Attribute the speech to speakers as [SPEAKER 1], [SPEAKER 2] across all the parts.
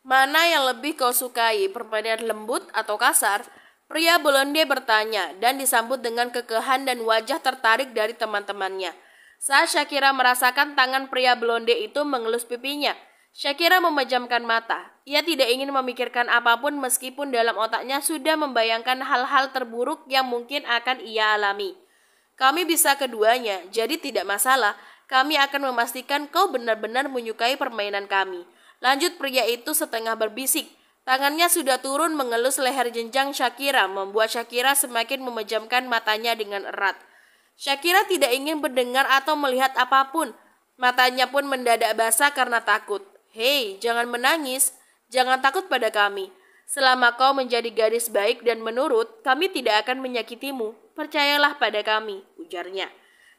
[SPEAKER 1] Mana yang lebih kau sukai, permainan lembut atau kasar? Pria Bolonde bertanya dan disambut dengan kekehan dan wajah tertarik dari teman-temannya. Saat Shakira merasakan tangan pria Blonde itu mengelus pipinya, Shakira memejamkan mata. Ia tidak ingin memikirkan apapun meskipun dalam otaknya sudah membayangkan hal-hal terburuk yang mungkin akan ia alami. Kami bisa keduanya, jadi tidak masalah. Kami akan memastikan kau benar-benar menyukai permainan kami. Lanjut pria itu setengah berbisik. Tangannya sudah turun mengelus leher jenjang Shakira, membuat Shakira semakin memejamkan matanya dengan erat. Shakira tidak ingin mendengar atau melihat apapun. Matanya pun mendadak basah karena takut. Hei, jangan menangis. Jangan takut pada kami. Selama kau menjadi gadis baik dan menurut, kami tidak akan menyakitimu. Percayalah pada kami, ujarnya.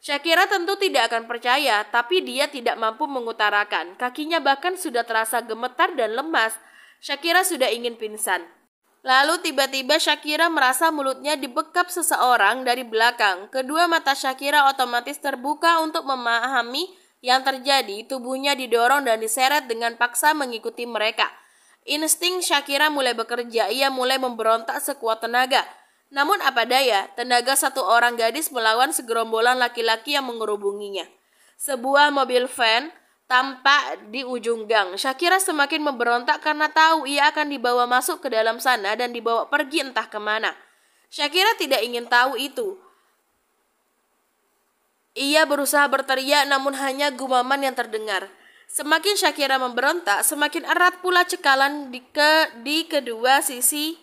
[SPEAKER 1] Shakira tentu tidak akan percaya, tapi dia tidak mampu mengutarakan. Kakinya bahkan sudah terasa gemetar dan lemas. Shakira sudah ingin pingsan. Lalu tiba-tiba Shakira merasa mulutnya dibekap seseorang dari belakang. Kedua mata Shakira otomatis terbuka untuk memahami yang terjadi. Tubuhnya didorong dan diseret dengan paksa mengikuti mereka. Insting Shakira mulai bekerja, ia mulai memberontak sekuat tenaga. Namun apa daya, tenaga satu orang gadis melawan segerombolan laki-laki yang mengerubunginya. Sebuah mobil van tampak di ujung gang. Shakira semakin memberontak karena tahu ia akan dibawa masuk ke dalam sana dan dibawa pergi entah kemana. Shakira tidak ingin tahu itu. Ia berusaha berteriak namun hanya gumaman yang terdengar. Semakin Shakira memberontak, semakin erat pula cekalan di, ke, di kedua sisi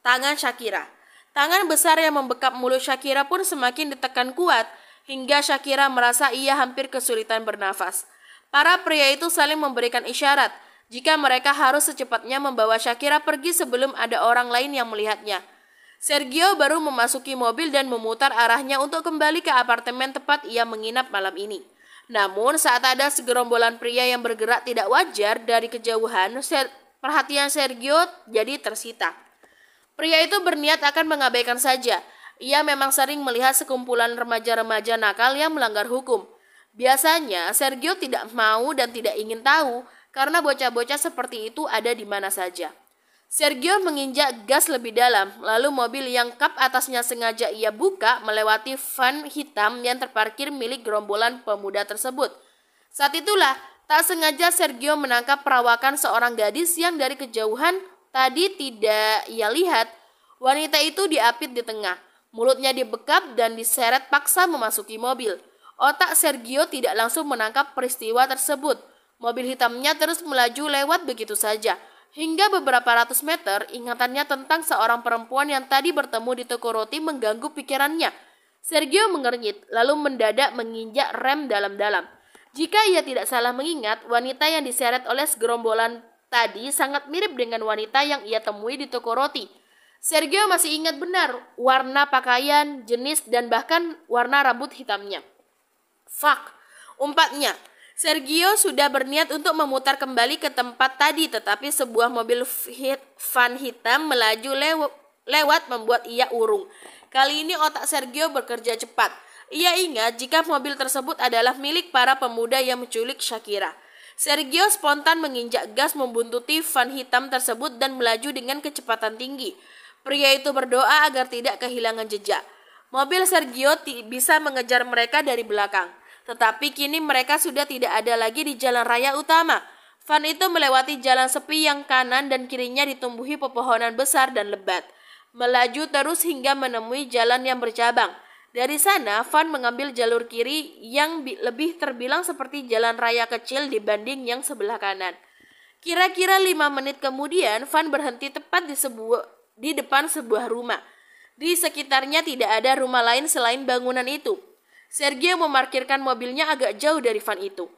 [SPEAKER 1] tangan Shakira. Tangan besar yang membekap mulut Shakira pun semakin ditekan kuat hingga Shakira merasa ia hampir kesulitan bernafas. Para pria itu saling memberikan isyarat jika mereka harus secepatnya membawa Shakira pergi sebelum ada orang lain yang melihatnya. Sergio baru memasuki mobil dan memutar arahnya untuk kembali ke apartemen tempat ia menginap malam ini. Namun saat ada segerombolan pria yang bergerak tidak wajar dari kejauhan, perhatian Sergio jadi tersita. Pria itu berniat akan mengabaikan saja. Ia memang sering melihat sekumpulan remaja-remaja nakal yang melanggar hukum. Biasanya, Sergio tidak mau dan tidak ingin tahu karena bocah-bocah seperti itu ada di mana saja. Sergio menginjak gas lebih dalam, lalu mobil yang kap atasnya sengaja ia buka melewati van hitam yang terparkir milik gerombolan pemuda tersebut. Saat itulah, tak sengaja Sergio menangkap perawakan seorang gadis yang dari kejauhan tadi tidak ia lihat, wanita itu diapit di tengah. Mulutnya dibekap dan diseret paksa memasuki mobil. Otak Sergio tidak langsung menangkap peristiwa tersebut. Mobil hitamnya terus melaju lewat begitu saja. Hingga beberapa ratus meter, ingatannya tentang seorang perempuan yang tadi bertemu di toko roti mengganggu pikirannya. Sergio mengernyit, lalu mendadak menginjak rem dalam-dalam. Jika ia tidak salah mengingat, wanita yang diseret oleh segerombolan tadi sangat mirip dengan wanita yang ia temui di toko roti. Sergio masih ingat benar warna pakaian, jenis, dan bahkan warna rambut hitamnya. Fuck, umpatnya. Sergio sudah berniat untuk memutar kembali ke tempat tadi, tetapi sebuah mobil van hitam melaju lew lewat membuat ia urung. Kali ini otak Sergio bekerja cepat. Ia ingat jika mobil tersebut adalah milik para pemuda yang menculik Shakira. Sergio spontan menginjak gas membuntuti van hitam tersebut dan melaju dengan kecepatan tinggi. Pria itu berdoa agar tidak kehilangan jejak. Mobil Sergio bisa mengejar mereka dari belakang. Tetapi kini mereka sudah tidak ada lagi di jalan raya utama. Van itu melewati jalan sepi yang kanan dan kirinya ditumbuhi pepohonan besar dan lebat. Melaju terus hingga menemui jalan yang bercabang. Dari sana, Van mengambil jalur kiri yang lebih terbilang seperti jalan raya kecil dibanding yang sebelah kanan. Kira-kira lima menit kemudian, Van berhenti tepat di, sebuah, di depan sebuah rumah. Di sekitarnya tidak ada rumah lain selain bangunan itu. Sergio memarkirkan mobilnya agak jauh dari Van itu.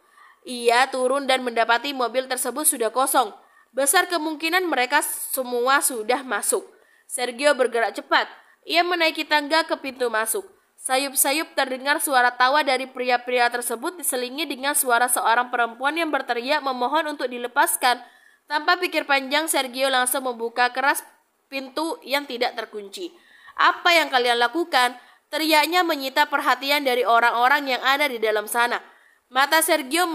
[SPEAKER 1] Ia turun dan mendapati mobil tersebut sudah kosong. Besar kemungkinan mereka semua sudah masuk. Sergio bergerak cepat. Ia menaiki tangga ke pintu masuk. Sayup-sayup terdengar suara tawa dari pria-pria tersebut diselingi dengan suara seorang perempuan yang berteriak memohon untuk dilepaskan. Tanpa pikir panjang, Sergio langsung membuka keras pintu yang tidak terkunci. Apa yang kalian lakukan? Teriaknya menyita perhatian dari orang-orang yang ada di dalam sana. Mata Sergio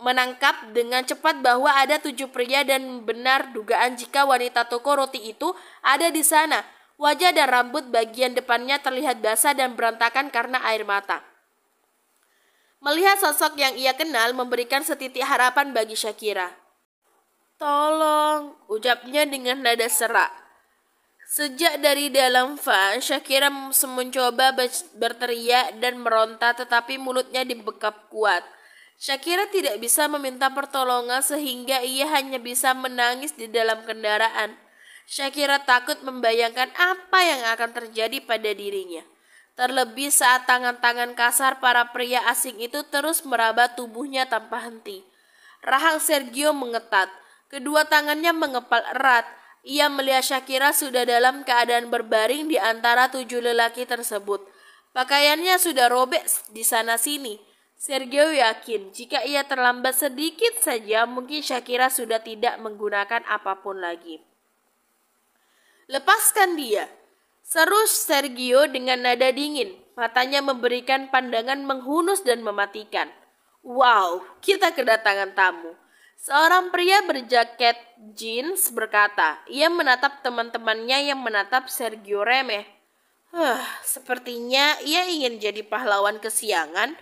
[SPEAKER 1] menangkap dengan cepat bahwa ada tujuh pria dan benar dugaan jika wanita toko roti itu ada di sana. Wajah dan rambut bagian depannya terlihat basah dan berantakan karena air mata. Melihat sosok yang ia kenal memberikan setitik harapan bagi Shakira. Tolong, ucapnya dengan nada serak. Sejak dari dalam van, Shakira mencoba berteriak dan meronta tetapi mulutnya dibekap kuat. Shakira tidak bisa meminta pertolongan sehingga ia hanya bisa menangis di dalam kendaraan. Shakira takut membayangkan apa yang akan terjadi pada dirinya. Terlebih saat tangan-tangan kasar para pria asing itu terus meraba tubuhnya tanpa henti. Rahang Sergio mengetat, kedua tangannya mengepal erat. Ia melihat Shakira sudah dalam keadaan berbaring di antara tujuh lelaki tersebut. Pakaiannya sudah robek di sana-sini. Sergio yakin jika ia terlambat sedikit saja mungkin Shakira sudah tidak menggunakan apapun lagi. Lepaskan dia. Seru Sergio dengan nada dingin. Matanya memberikan pandangan menghunus dan mematikan. Wow, kita kedatangan tamu. Seorang pria berjaket jeans berkata, ia menatap teman-temannya yang menatap Sergio remeh. Huh, sepertinya ia ingin jadi pahlawan kesiangan.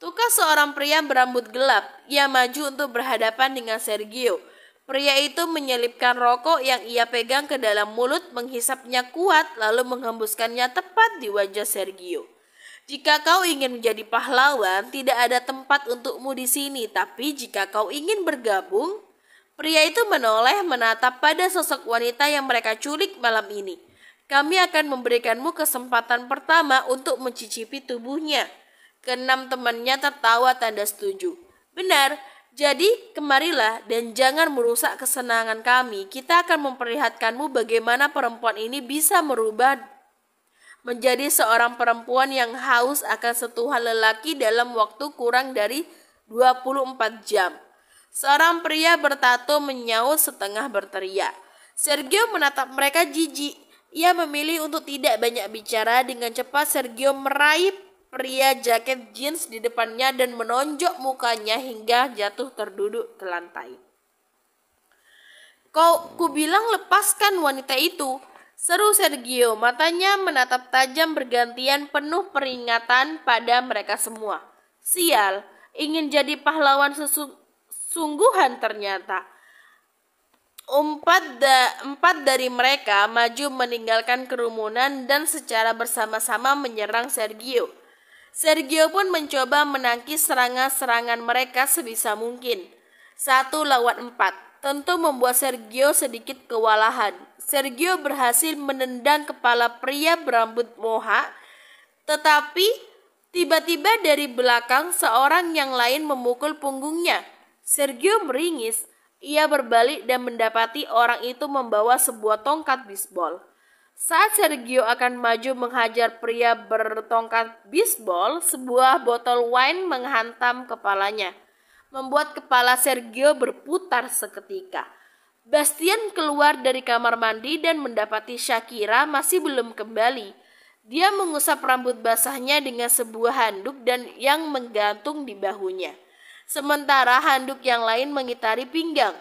[SPEAKER 1] Tukas seorang pria berambut gelap, ia maju untuk berhadapan dengan Sergio. Pria itu menyelipkan rokok yang ia pegang ke dalam mulut, menghisapnya kuat, lalu menghembuskannya tepat di wajah Sergio. Jika kau ingin menjadi pahlawan, tidak ada tempat untukmu di sini, tapi jika kau ingin bergabung, pria itu menoleh menatap pada sosok wanita yang mereka culik malam ini. Kami akan memberikanmu kesempatan pertama untuk mencicipi tubuhnya. Kenam temannya tertawa tanda setuju. Benar, jadi kemarilah dan jangan merusak kesenangan kami. Kita akan memperlihatkanmu bagaimana perempuan ini bisa merubah menjadi seorang perempuan yang haus akan sentuhan lelaki dalam waktu kurang dari 24 jam. Seorang pria bertato menyaut setengah berteriak. Sergio menatap mereka jijik. Ia memilih untuk tidak banyak bicara dengan cepat Sergio meraih pria jaket jeans di depannya dan menonjok mukanya hingga jatuh terduduk ke lantai. Kau ku bilang lepaskan wanita itu, seru Sergio, matanya menatap tajam bergantian penuh peringatan pada mereka semua. Sial, ingin jadi pahlawan sesungguhan ternyata. Empat, da, empat dari mereka maju meninggalkan kerumunan dan secara bersama-sama menyerang Sergio. Sergio pun mencoba menangkis serangan-serangan mereka sebisa mungkin. Satu lawan empat, tentu membuat Sergio sedikit kewalahan. Sergio berhasil menendang kepala pria berambut moha, tetapi tiba-tiba dari belakang seorang yang lain memukul punggungnya. Sergio meringis, ia berbalik dan mendapati orang itu membawa sebuah tongkat bisbol. Saat Sergio akan maju menghajar pria bertongkat bisbol, sebuah botol wine menghantam kepalanya, membuat kepala Sergio berputar seketika. Bastian keluar dari kamar mandi dan mendapati Shakira masih belum kembali. Dia mengusap rambut basahnya dengan sebuah handuk dan yang menggantung di bahunya. Sementara handuk yang lain mengitari pinggang.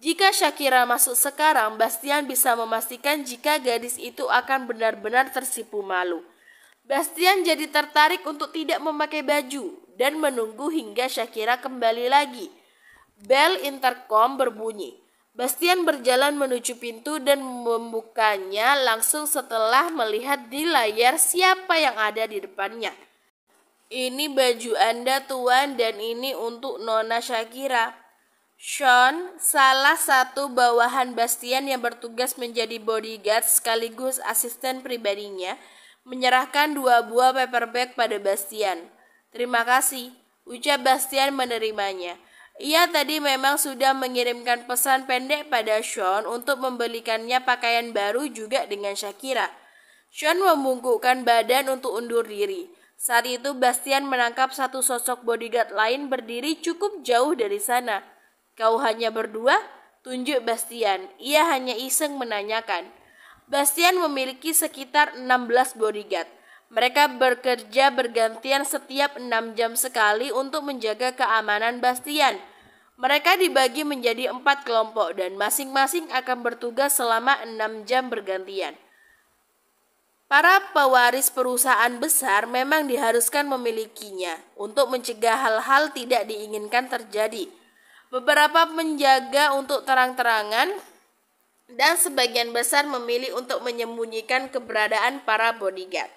[SPEAKER 1] Jika Shakira masuk sekarang, Bastian bisa memastikan jika gadis itu akan benar-benar tersipu malu. Bastian jadi tertarik untuk tidak memakai baju dan menunggu hingga Shakira kembali lagi. Bell intercom berbunyi. Bastian berjalan menuju pintu dan membukanya langsung setelah melihat di layar siapa yang ada di depannya. Ini baju Anda, Tuan, dan ini untuk Nona Shakira. Sean, salah satu bawahan Bastian yang bertugas menjadi bodyguard sekaligus asisten pribadinya, menyerahkan dua buah paperback pada Bastian. Terima kasih, ucap Bastian menerimanya. Ia tadi memang sudah mengirimkan pesan pendek pada Sean untuk membelikannya pakaian baru juga dengan Shakira. Sean membungkukkan badan untuk undur diri. Saat itu Bastian menangkap satu sosok bodyguard lain berdiri cukup jauh dari sana. Kau hanya berdua? Tunjuk Bastian. Ia hanya iseng menanyakan. Bastian memiliki sekitar 16 bodyguard. Mereka bekerja bergantian setiap enam jam sekali untuk menjaga keamanan Bastian. Mereka dibagi menjadi empat kelompok dan masing-masing akan bertugas selama enam jam bergantian. Para pewaris perusahaan besar memang diharuskan memilikinya untuk mencegah hal-hal tidak diinginkan terjadi beberapa menjaga untuk terang-terangan, dan sebagian besar memilih untuk menyembunyikan keberadaan para bodyguard.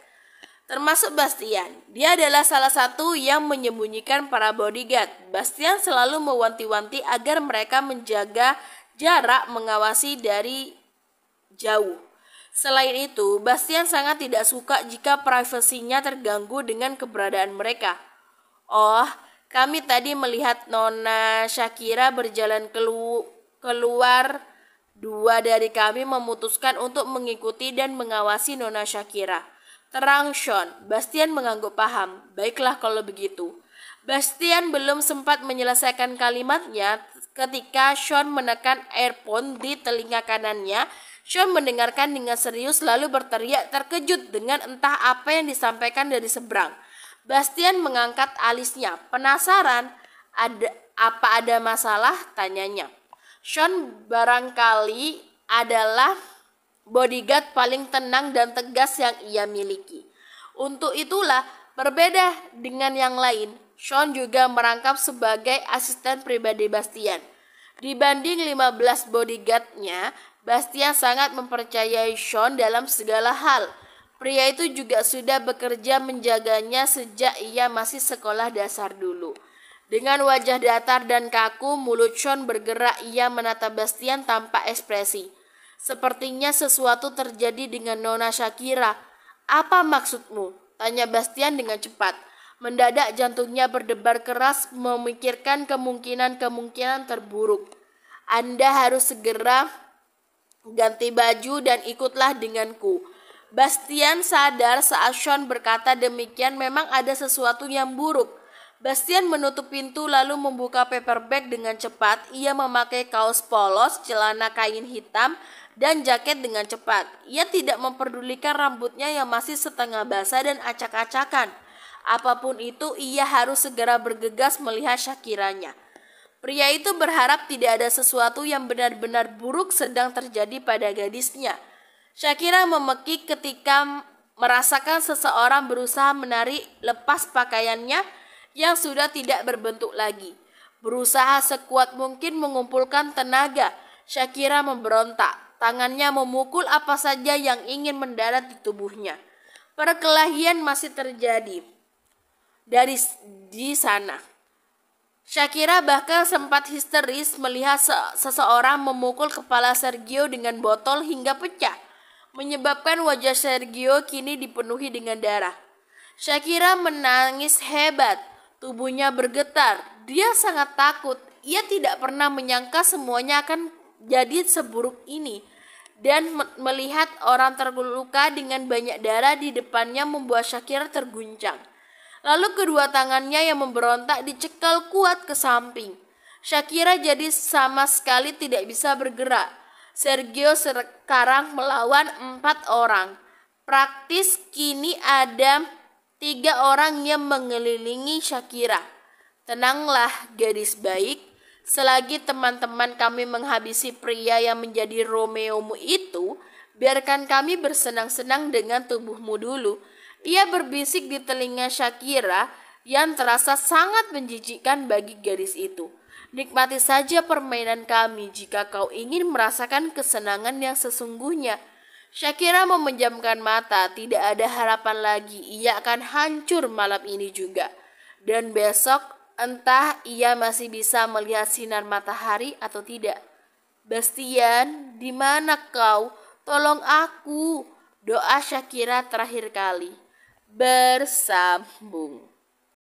[SPEAKER 1] Termasuk Bastian, dia adalah salah satu yang menyembunyikan para bodyguard. Bastian selalu mewanti-wanti agar mereka menjaga jarak mengawasi dari jauh. Selain itu, Bastian sangat tidak suka jika privasinya terganggu dengan keberadaan mereka. Oh, kami tadi melihat Nona Shakira berjalan kelu keluar. Dua dari kami memutuskan untuk mengikuti dan mengawasi Nona Shakira. Terang Sean, Bastian mengangguk paham. Baiklah kalau begitu. Bastian belum sempat menyelesaikan kalimatnya ketika Sean menekan earphone di telinga kanannya. Sean mendengarkan dengan serius lalu berteriak terkejut dengan entah apa yang disampaikan dari seberang. Bastian mengangkat alisnya. Penasaran, ada apa ada masalah? Tanyanya. Sean barangkali adalah bodyguard paling tenang dan tegas yang ia miliki. Untuk itulah berbeda dengan yang lain. Sean juga merangkap sebagai asisten pribadi Bastian. Dibanding 15 bodyguardnya, Bastian sangat mempercayai Sean dalam segala hal. Pria itu juga sudah bekerja menjaganya sejak ia masih sekolah dasar dulu. Dengan wajah datar dan kaku, mulut Sean bergerak ia menata Bastian tanpa ekspresi. Sepertinya sesuatu terjadi dengan Nona Shakira. Apa maksudmu? Tanya Bastian dengan cepat. Mendadak jantungnya berdebar keras memikirkan kemungkinan-kemungkinan terburuk. Anda harus segera ganti baju dan ikutlah denganku. Bastian sadar saat Sean berkata demikian memang ada sesuatu yang buruk. Bastian menutup pintu lalu membuka paper bag dengan cepat. Ia memakai kaos polos, celana kain hitam, dan jaket dengan cepat. Ia tidak memperdulikan rambutnya yang masih setengah basah dan acak-acakan. Apapun itu, ia harus segera bergegas melihat syakiranya. Pria itu berharap tidak ada sesuatu yang benar-benar buruk sedang terjadi pada gadisnya. Shakira memekik ketika merasakan seseorang berusaha menarik lepas pakaiannya yang sudah tidak berbentuk lagi. Berusaha sekuat mungkin mengumpulkan tenaga, Shakira memberontak. Tangannya memukul apa saja yang ingin mendarat di tubuhnya. Perkelahian masih terjadi dari di sana. Shakira bahkan sempat histeris melihat se seseorang memukul kepala Sergio dengan botol hingga pecah menyebabkan wajah Sergio kini dipenuhi dengan darah. Shakira menangis hebat, tubuhnya bergetar. Dia sangat takut. Ia tidak pernah menyangka semuanya akan jadi seburuk ini. Dan me melihat orang terluka dengan banyak darah di depannya membuat Shakira terguncang. Lalu kedua tangannya yang memberontak dicekal kuat ke samping. Shakira jadi sama sekali tidak bisa bergerak. Sergio sekarang melawan empat orang. Praktis kini ada tiga orang yang mengelilingi Shakira. Tenanglah gadis baik, selagi teman-teman kami menghabisi pria yang menjadi Romeomu itu, biarkan kami bersenang-senang dengan tubuhmu dulu. Ia berbisik di telinga Shakira yang terasa sangat menjijikkan bagi gadis itu. Nikmati saja permainan kami jika kau ingin merasakan kesenangan yang sesungguhnya. Shakira memejamkan mata, tidak ada harapan lagi. Ia akan hancur malam ini juga. Dan besok, entah ia masih bisa melihat sinar matahari atau tidak. Bastian, di mana kau? Tolong aku. Doa Shakira terakhir kali. Bersambung.